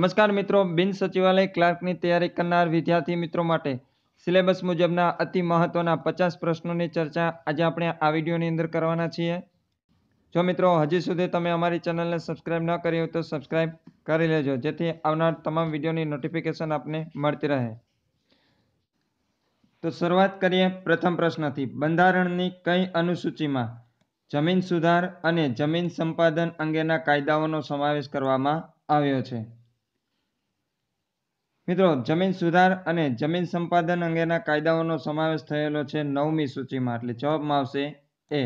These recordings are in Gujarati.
નમસ્કાર મિત્રો બિન સચિવાલય ક્લાર્કની તૈયારી કરનાર વિદ્યાર્થી મિત્રો માટે સિલેબસ મુજબના અતિ મહત્વના પચાસ પ્રશ્નોની ચર્ચા આજે આપણે આ વિડીયોની અંદર કરવાના છીએ જો મિત્રો હજી સુધી તમે અમારી ચેનલને સબસ્ક્રાઇબ ન કરી હોય તો સબસ્ક્રાઇબ કરી લેજો જેથી આવનાર તમામ વિડીયોની નોટિફિકેશન આપને મળતી રહે તો શરૂઆત કરીએ પ્રથમ પ્રશ્નથી બંધારણની કઈ અનુસૂચિમાં જમીન સુધાર અને જમીન સંપાદન અંગેના કાયદાઓનો સમાવેશ કરવામાં આવ્યો છે મિત્રો જમીન સુધાર અને જમીન સંપાદન અંગેના કાયદાઓનો સમાવેશ થયેલો છે નવમી સૂચિમાં એટલે જવાબમાં આવશે એ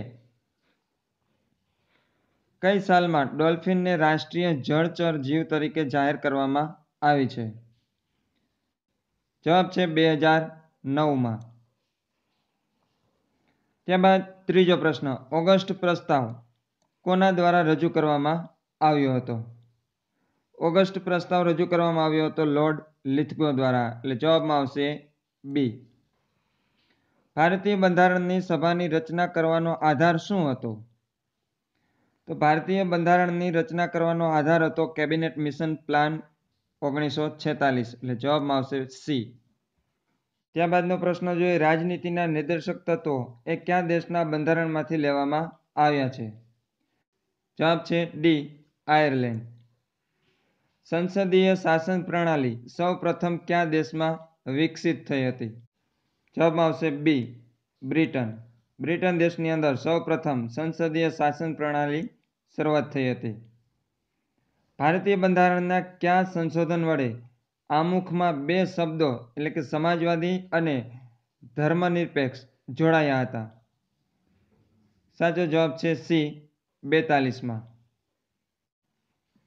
કઈ સાલમાં ડોલ્ફિનને રાષ્ટ્રીય જળચર જીવ તરીકે જાહેર કરવામાં આવી છે જવાબ છે બે હજાર નવમાં ત્યારબાદ ત્રીજો પ્રશ્ન ઓગસ્ટ પ્રસ્તાવ કોના દ્વારા રજૂ કરવામાં આવ્યો હતો ઓગસ્ટ પ્રસ્તાવ રજૂ કરવામાં આવ્યો હતો લોર્ડ લિથકો દ્વારા એટલે જવાબમાં આવશે બી ભારતીય બંધારણની સભાની રચના કરવાનો આધાર શું હતો તો ભારતીય બંધારણની રચના કરવાનો આધાર હતો કેબિનેટ મિશન પ્લાન ઓગણીસો છેતાલીસ એટલે જવાબમાં આવશે સી ત્યારબાદનો પ્રશ્ન જોઈએ રાજનીતિના નિર્દેશક તત્વો એ કયા દેશના બંધારણમાંથી લેવામાં આવ્યા છે જવાબ છે ડી આયર્લેન્ડ સંસદીય શાસન પ્રણાલી સૌ પ્રથમ કયા દેશમાં વિકસિત થઈ હતી જવાબ આવશે બી બ્રિટન બ્રિટન દેશની અંદર સૌ પ્રથમ સંસદીય શાસન પ્રણાલી શરૂઆત થઈ હતી ભારતીય બંધારણના કયા સંશોધન વડે આમુખમાં બે શબ્દો એટલે કે સમાજવાદી અને ધર્મનિરપેક્ષ જોડાયા હતા સાચો જવાબ છે સી બેતાલીસમાં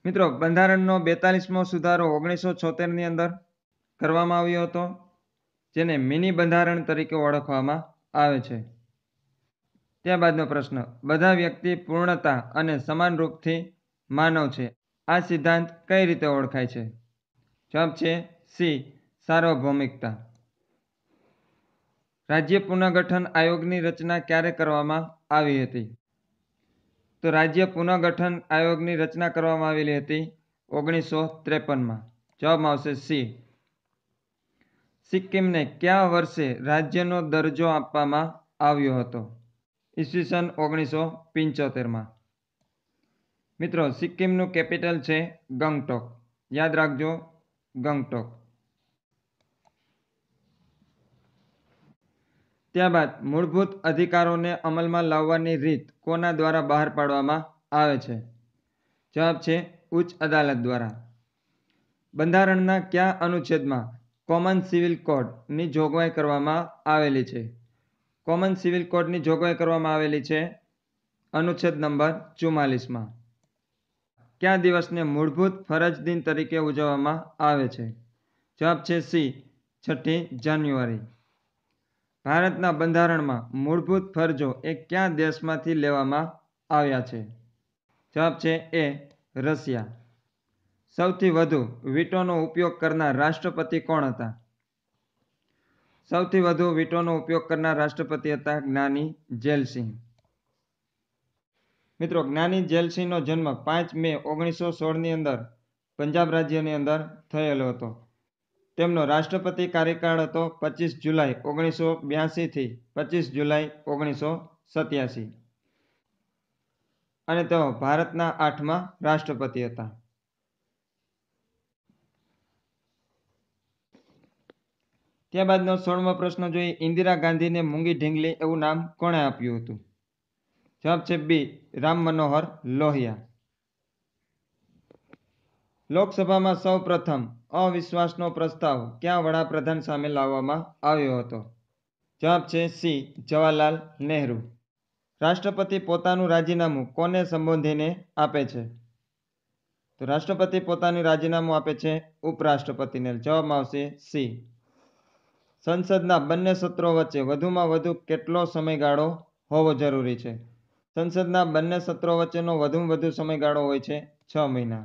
મિત્રો બંધારણનો બેતાલીસમો સુધારો ઓગણીસો છોતેરની અંદર કરવામાં આવ્યો હતો જેને મિની બંધારણ તરીકે ઓળખવામાં આવે છે ત્યારબાદનો પ્રશ્ન બધા વ્યક્તિ પૂર્ણતા અને સમાનરૂપથી માનવ છે આ સિદ્ધાંત કઈ રીતે ઓળખાય છે જવાબ છે સી સાર્વભૌમિકતા રાજ્ય પુનઃગઠન આયોગની રચના ક્યારે કરવામાં આવી હતી તો રાજ્ય પુનઃગઠન આયોગની રચના કરવામાં આવેલી હતી ઓગણીસો ત્રેપનમાં જવાબ આવશે સી સિક્કિમને કયા વર્ષે રાજ્યનો દરજ્જો આપવામાં આવ્યો હતો ઈસવીસન ઓગણીસો પંચોતેરમાં મિત્રો સિક્કિમનું કેપિટલ છે ગંગટોક યાદ રાખજો ગંગટોક ત્યારબાદ મૂળભૂત અધિકારોને અમલમાં લાવવાની રીત કોના દ્વારા બહાર પાડવામાં આવે છે જવાબ છે ઉચ્ચ અદાલત દ્વારા બંધારણના કયા અનુચ્છેદમાં કોમન સિવિલ કોડની જોગવાઈ કરવામાં આવેલી છે કોમન સિવિલ કોડની જોગવાઈ કરવામાં આવેલી છે અનુચ્છેદ નંબર ચુમ્માલીસમાં કયા દિવસને મૂળભૂત ફરજ દિન તરીકે ઉજવવામાં આવે છે જવાબ છે સી છઠ્ઠી જાન્યુઆરી ભારતના બંધારણમાં મૂળભૂત ફરજો એ કયા દેશમાંથી લેવામાં આવ્યા છે જવાબ છે એ રશિયા સૌથી વધુ વીટોનો ઉપયોગ કરનાર રાષ્ટ્રપતિ કોણ હતા સૌથી વધુ વીટોનો ઉપયોગ કરનાર રાષ્ટ્રપતિ હતા જ્ઞાની જેલસિંહ મિત્રો જ્ઞાની જેલસિંહનો જન્મ પાંચ મે ઓગણીસો સોળની અંદર પંજાબ રાજ્યની અંદર થયેલો હતો તેમનો રાષ્ટ્રપતિ કાર્યકાળ હતો પચીસ જુલાઈ ઓગણીસો બ્યાસીથી પચીસ જુલાઈ ઓગણીસો સત્યાસી અને તેઓ ભારતના આઠમા રાષ્ટ્રપતિ હતા ત્યારબાદનો સોળમો પ્રશ્ન જોઈએ ઇન્દિરા ગાંધીને મૂંગી ઢીંગલી એવું નામ કોણે આપ્યું હતું જવાબ છે બી રામ મનોહર લોહિયા લોકસભામાં સૌ પ્રથમ અવિશ્વાસનો પ્રસ્તાવ ક્યાં વડાપ્રધાન સામે લાવવામાં આવ્યો હતો જવાબ છે સી જવાહરલાલ નહેરુ રાષ્ટ્રપતિ પોતાનું રાજીનામું કોને સંબોધીને આપે છે તો રાષ્ટ્રપતિ પોતાનું રાજીનામું આપે છે ઉપરાષ્ટ્રપતિને જવાબમાં આવશે સી સંસદના બંને સત્રો વચ્ચે વધુમાં વધુ કેટલો સમયગાળો હોવો જરૂરી છે સંસદના બંને સત્રો વચ્ચેનો વધુમાં વધુ સમયગાળો હોય છે છ મહિના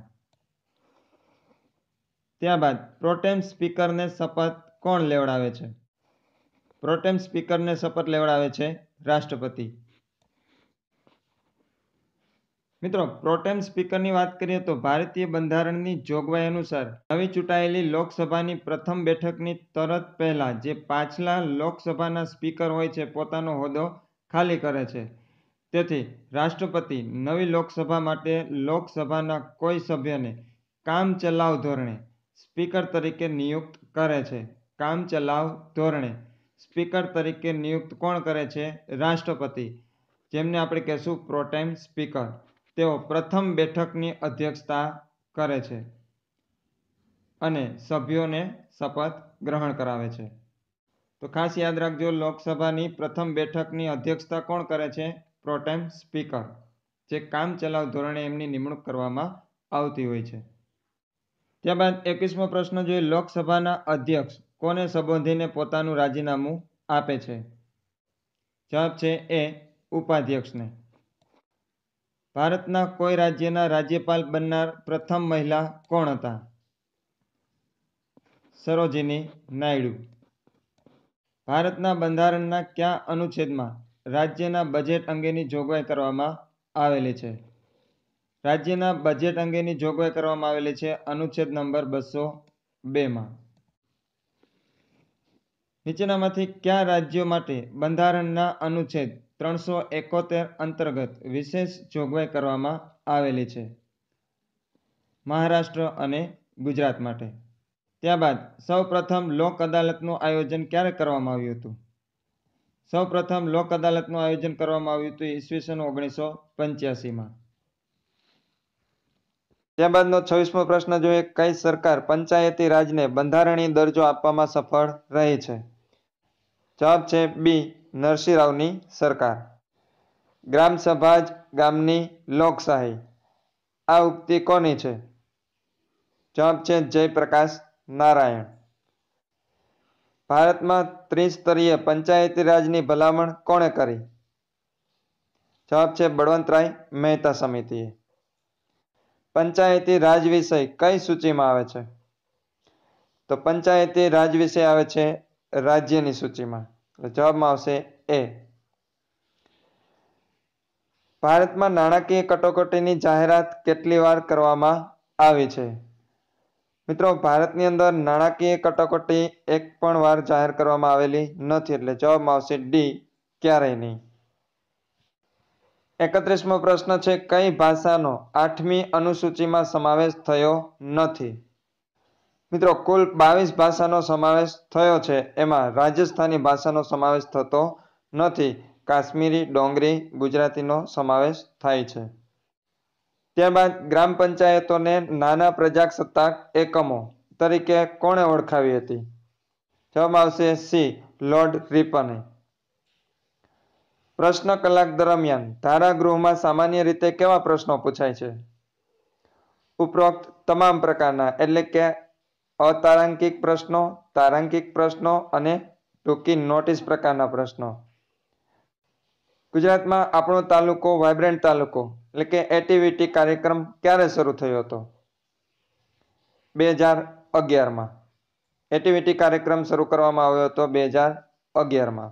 ત્યારબાદ પ્રોટેમ સ્પીકરને શપથ કોણ લેવડાવે છે પ્રોટેમ સ્પીકરને શપથ લેવડાવે છે રાષ્ટ્રપતિ મિત્રો પ્રોટેમ સ્પીકરની વાત કરીએ તો ભારતીય બંધારણની જોગવાઈ અનુસાર નવી ચૂંટાયેલી લોકસભાની પ્રથમ બેઠકની તરત પહેલાં જે પાછલા લોકસભાના સ્પીકર હોય છે પોતાનો હોદ્દો ખાલી કરે છે તેથી રાષ્ટ્રપતિ નવી લોકસભા માટે લોકસભાના કોઈ સભ્યને કામચલાઉ ધોરણે સ્પીકર તરીકે નિયુક્ત કરે છે કામચલાઉ ધોરણે સ્પીકર તરીકે નિયુક્ત કોણ કરે છે રાષ્ટ્રપતિ જેમને આપણે કહેશું પ્રોટેમ સ્પીકર તેઓ પ્રથમ બેઠકની અધ્યક્ષતા કરે છે અને સભ્યોને શપથ ગ્રહણ કરાવે છે તો ખાસ યાદ રાખજો લોકસભાની પ્રથમ બેઠકની અધ્યક્ષતા કોણ કરે છે પ્રોટેમ સ્પીકર જે કામચલાઉ ધોરણે એમની નિમણૂક કરવામાં આવતી હોય છે ત્યારબાદ એકવીસમો પ્રશ્ન જોઈએ લોકસભાના અધ્યક્ષ કોને સંબોધીને પોતાનું રાજીનામું આપે છે જવાબ છે એ ઉપાધ્યક્ષને ભારતના કોઈ રાજ્યના રાજ્યપાલ બનનાર પ્રથમ મહિલા કોણ હતા સરોજીની નાયડુ ભારતના બંધારણના કયા અનુચ્છેદમાં રાજ્યના બજેટ અંગેની જોગવાઈ કરવામાં આવેલી છે રાજ્યના બજેટ અંગેની જોગવાઈ કરવામાં આવેલી છે અનુચ્છેદ નંબર બસો બેમાં નીચેનામાંથી કયા રાજ્યો માટે બંધારણના અનુચ્છેદ ત્રણસો એકોતેર અંતર્ગત વિશેષ જોગવાઈ કરવામાં આવેલી છે મહારાષ્ટ્ર અને ગુજરાત માટે ત્યારબાદ સૌપ્રથમ લોક અદાલતનું આયોજન ક્યારે કરવામાં આવ્યું હતું સૌપ્રથમ લોક અદાલતનું આયોજન કરવામાં આવ્યું હતું ઈસવીસન ઓગણીસો પંચ્યાસીમાં ત્યારબાદનો છવ્વીસમો પ્રશ્ન જોઈએ કઈ સરકાર પંચાયતી રાજને બંધારણીય દરજ્જો આપવામાં સફળ રહી છે જવાબ છે બી નરસિંહરાવની સરકાર ગ્રામ સભા જ ગામની લોકશાહી આ ઉક્તિ કોની છે જવાબ છે જયપ્રકાશ નારાયણ ભારતમાં ત્રિસ્તરીય પંચાયતી રાજની ભલામણ કોણે કરી જવાબ છે બળવંતરાય મહેતા સમિતિએ પંચાયતી રાજ વિષય કઈ સૂચિમાં આવે છે તો પંચાયતી રાજ વિષય આવે છે રાજ્યની સૂચિમાં જવાબમાં આવશે એ ભારતમાં નાણાકીય કટોકટીની જાહેરાત કેટલી વાર કરવામાં આવી છે મિત્રો ભારતની અંદર નાણાકીય કટોકટી એક પણ વાર જાહેર કરવામાં આવેલી નથી એટલે જવાબમાં આવશે ડી ક્યારેય નહીં એકત્રીસમો પ્રશ્ન છે કઈ ભાષાનો આઠમી અનુસૂચિમાં સમાવેશ થયો નથી મિત્રો કુલ બાવીસ ભાષાનો સમાવેશ થયો છે એમાં રાજસ્થાની ભાષાનો સમાવેશ થતો નથી કાશ્મીરી ડોંગરી ગુજરાતીનો સમાવેશ થાય છે ત્યારબાદ ગ્રામ પંચાયતોને નાના પ્રજાસત્તાક એકમો તરીકે કોણે ઓળખાવી હતી જવાબ આવશે સી લોર્ડ રિપને પ્રશ્ન કલાક દરમિયાન ધારાગૃહમાં સામાન્ય રીતે કેવા પ્રશ્નો પૂછાય છે ઉપરોક્ત તમામ પ્રકારના એટલે કે અતારાંકિક પ્રશ્નો તારાંકિક પ્રશ્નો અને ટૂંકી નોટિસ પ્રકારના પ્રશ્નો ગુજરાતમાં આપણો તાલુકો વાઇબ્રન્ટ તાલુકો એટલે કે એટીવિટી કાર્યક્રમ ક્યારે શરૂ થયો હતો બે હજાર અગિયારમાં એટીવિટી કાર્યક્રમ શરૂ કરવામાં આવ્યો હતો બે હજાર અગિયારમાં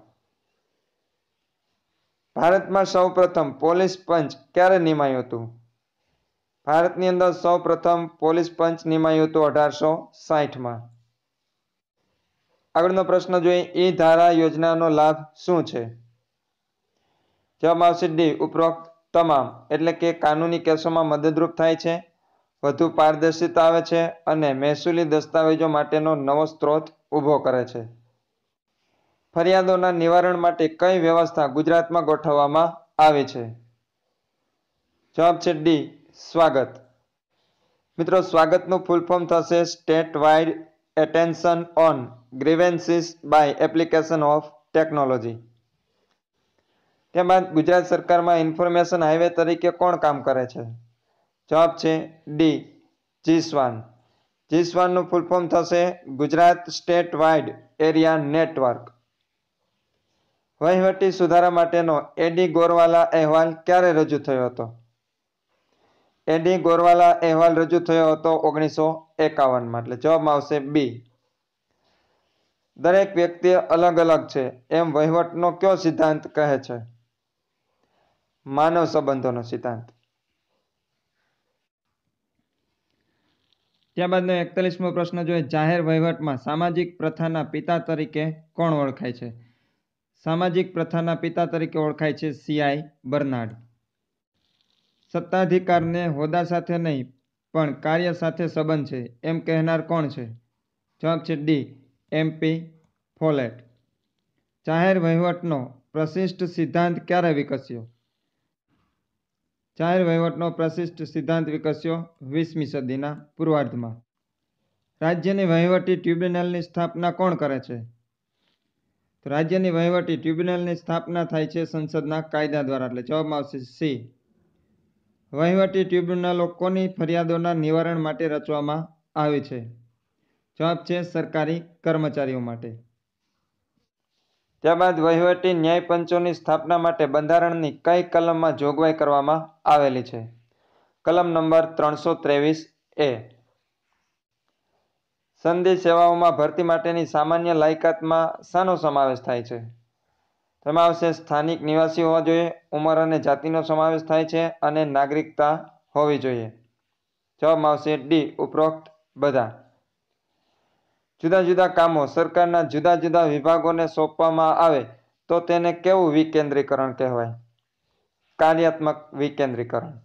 ભારતમાં સૌપ્રથમ પોલીસ પંચ ક્યારે નિમાયું હતું ભારતની અંદર સૌપ્રથમ પોલીસ પંચ નિમાયું હતું અઢારસો સાહીઠમાં આગળનો પ્રશ્ન જોઈએ ઈ ધારા યોજનાનો લાભ શું છે જવાબ આવશે ડી ઉપરોક્ત તમામ એટલે કે કાનૂની કેસોમાં મદદરૂપ થાય છે વધુ પારદર્શિતા આવે છે અને મહેસૂલી દસ્તાવેજો માટેનો નવો સ્ત્રોત ઊભો કરે છે ફરિયાદોના નિવારણ માટે કઈ વ્યવસ્થા ગુજરાતમાં ગોઠવવામાં આવે છે જવાબ છે ડી સ્વાગત મિત્રો સ્વાગતનું ફૂલ ફોર્મ થશે state wide attention on grievances by application of technology ત્યારબાદ ગુજરાત સરકારમાં ઇન્ફોર્મેશન હાઈવે તરીકે કોણ કામ કરે છે જવાબ છે ડી જીસ્વાન જીસ્વાનનું ફૂલ ફોર્મ થશે Gujarat state wide area network વહીવટી સુધારા માટેનો એડી ગોરવાલા અહેવાલ ક્યારે રજૂ થયો હતો એડી ગોરવાલા અહેવાલ રજૂ થયો હતો ઓગણીસો એકાવનમાં એટલે જવાબમાં આવશે બી દરેક વ્યક્તિ અલગ અલગ છે એમ વહીવટનો કયો સિદ્ધાંત કહે છે માનવ સંબંધોનો સિદ્ધાંત ત્યારબાદનો એકતાલીસમો પ્રશ્ન જોઈએ જાહેર વહીવટમાં સામાજિક પ્રથાના પિતા તરીકે કોણ ઓળખાય છે સામાજિક પ્રથાના પિતા તરીકે ઓળખાય છે સીઆઈ બર્નાડ સત્તાધિકારને હોદ્દા સાથે નહીં પણ કાર્ય સાથે સંબંધ છે એમ કહેનાર કોણ છે જવાબ છે ડી એમપી ફોલેટ જાહેર વહીવટનો પ્રશિષ્ટ સિદ્ધાંત ક્યારે વિકસ્યો જાહેર વહીવટનો પ્રશિષ્ટ સિદ્ધાંત વિકસ્યો વીસમી સદીના પૂર્વાર્ધમાં રાજ્યની વહીવટી ટ્રિબ્યુનલની સ્થાપના કોણ કરે છે રાજ્યની વહીવટી ટ્ibunalની સ્થાપના થાય છે સંસદના કાયદા દ્વારા એટલે જવાબમાં આવશે સી વહીવટી ટ્ibunal કોની ફરિયાદોના નિવારણ માટે રચવામાં આવી છે જવાબ છે સરકારી કર્મચારીઓ માટે ત્યારબાદ વહીવટી ન્યાયપંચોની સ્થાપના માટે બંધારણની કઈ કલમમાં જોગવાઈ કરવામાં આવેલી છે કલમ નંબર ત્રણસો ત્રેવીસ એ સંધિ સેવાઓમાં ભરતી માટેની સામાન્ય લાયકાતમાં શાનો સમાવેશ થાય છે તેમાં આવશે સ્થાનિક નિવાસી હોવા જોઈએ ઉંમર અને જાતિનો સમાવેશ થાય છે અને નાગરિકતા હોવી જોઈએ જવાબમાં આવશે ડી ઉપરોક્ત બધા જુદા જુદા કામો સરકારના જુદા જુદા વિભાગોને સોંપવામાં આવે તો તેને કેવું વિકેન્દ્રીકરણ કહેવાય કાર્યાત્મક વિકેન્દ્રીકરણ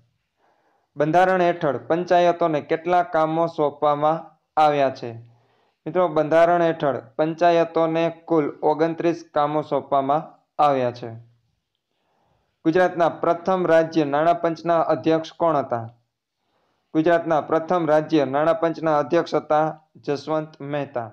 બંધારણ હેઠળ પંચાયતોને કેટલા કામો સોંપવામાં આવ્યા છે મિત્રો બંધારણ હેઠળ પંચાયતોને કુલ ઓગણત્રીસ કામો સોંપવામાં આવ્યા છે ગુજરાતના પ્રથમ રાજ્ય નાણાં પંચના અધ્યક્ષ કોણ હતા ગુજરાતના પ્રથમ રાજ્ય નાણાં પંચના અધ્યક્ષ હતા જસવંત મહેતા